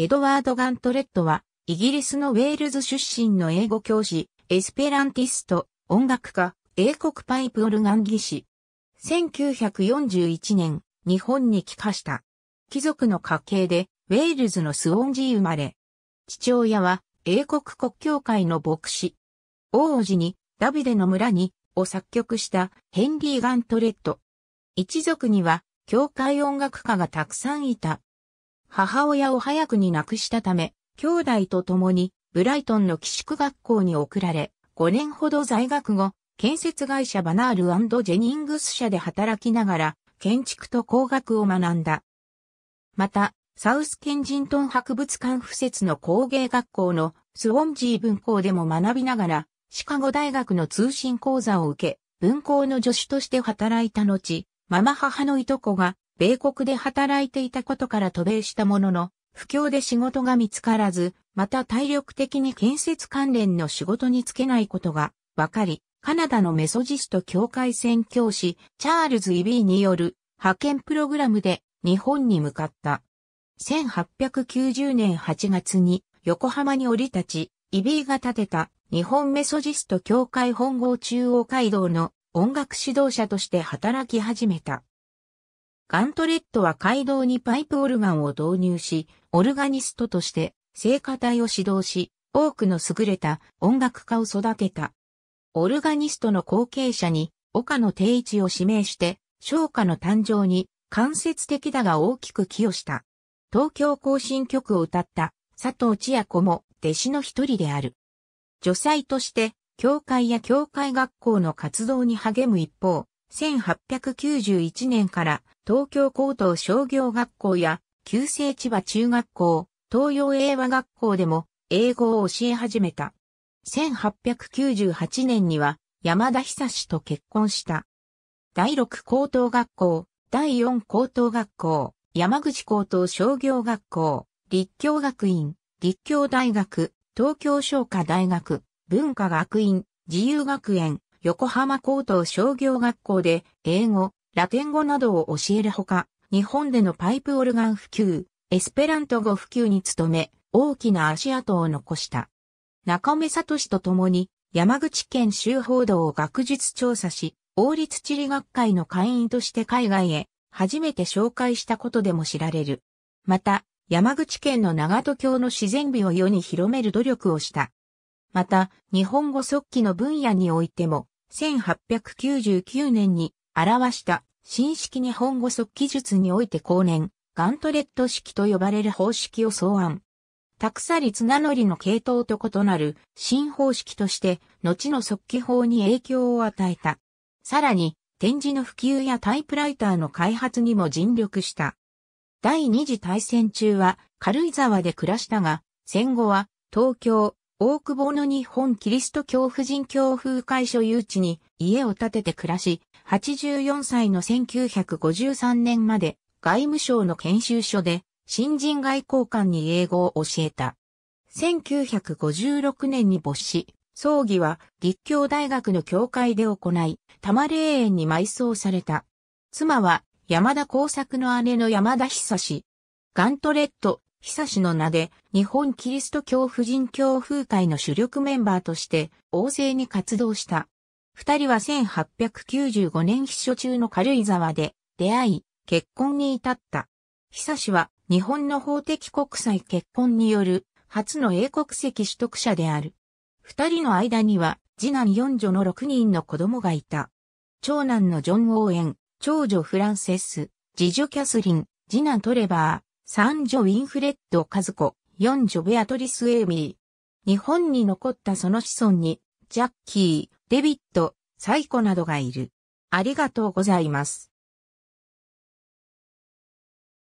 エドワード・ガントレットは、イギリスのウェールズ出身の英語教師、エスペランティスト、音楽家、英国パイプオルガン技師。1941年、日本に帰化した。貴族の家系で、ウェールズのスウォンジー生まれ。父親は、英国国教会の牧師。王子に、ダビデの村に、を作曲したヘンリー・ガントレット。一族には、教会音楽家がたくさんいた。母親を早くに亡くしたため、兄弟と共にブライトンの寄宿学校に送られ、5年ほど在学後、建設会社バナールジェニングス社で働きながら、建築と工学を学んだ。また、サウスケンジントン博物館附設の工芸学校のスウォンジー文校でも学びながら、シカゴ大学の通信講座を受け、文校の助手として働いた後、ママ母のいとこが米国で働いていたことから渡米したものの、不況で仕事が見つからず、また体力的に建設関連の仕事に就けないことが分かり、カナダのメソジスト教会宣教師、チャールズ・イビーによる派遣プログラムで日本に向かった。1890年8月に横浜に降り立ち、イビーが建てた日本メソジスト教会本郷中央街道の音楽指導者として働き始めた。ガントレットは街道にパイプオルガンを導入し、オルガニストとして聖歌隊を指導し、多くの優れた音楽家を育てた。オルガニストの後継者に岡野定一を指名して、昇華の誕生に間接的だが大きく寄与した。東京行進曲を歌った佐藤千夜子も弟子の一人である。女祭として、教会や教会学校の活動に励む一方、1891年から東京高等商業学校や旧制千葉中学校、東洋英和学校でも英語を教え始めた。1898年には山田久志と結婚した。第六高等学校、第四高等学校、山口高等商業学校、立教学院、立教大学、東京商科大学、文化学院、自由学園、横浜高等商業学校で英語、ラテン語などを教えるほか、日本でのパイプオルガン普及、エスペラント語普及に努め、大きな足跡を残した。中目氏と共に山口県州報道を学術調査し、王立地理学会の会員として海外へ初めて紹介したことでも知られる。また、山口県の長門峡の自然美を世に広める努力をした。また、日本語速記の分野においても、1899年に表した新式日本語速記術において後年、ガントレット式と呼ばれる方式を草案。たくさり綱乗りの系統と異なる新方式として後の速記法に影響を与えた。さらに、展示の普及やタイプライターの開発にも尽力した。第二次大戦中は軽井沢で暮らしたが、戦後は東京、大久保の日本キリスト教婦人教風会所誘致に家を建てて暮らし、84歳の1953年まで外務省の研修所で新人外交官に英語を教えた。1956年に没し、葬儀は立教大学の教会で行い、多摩霊園に埋葬された。妻は山田耕作の姉の山田久志。ガントレット久志の名で日本キリスト教婦人教風会の主力メンバーとして旺盛に活動した。二人は1895年秘書中の軽井沢で出会い、結婚に至った。久志は日本の法的国際結婚による初の英国籍取得者である。二人の間には次男四女の六人の子供がいた。長男のジョン・オーエン、長女フランセス、次女キャスリン、次男トレバー、三女ウィンフレッド・カズコ、四女ベアトリス・エイミー。日本に残ったその子孫に、ジャッキー、デビット、サイコなどがいる。ありがとうございます。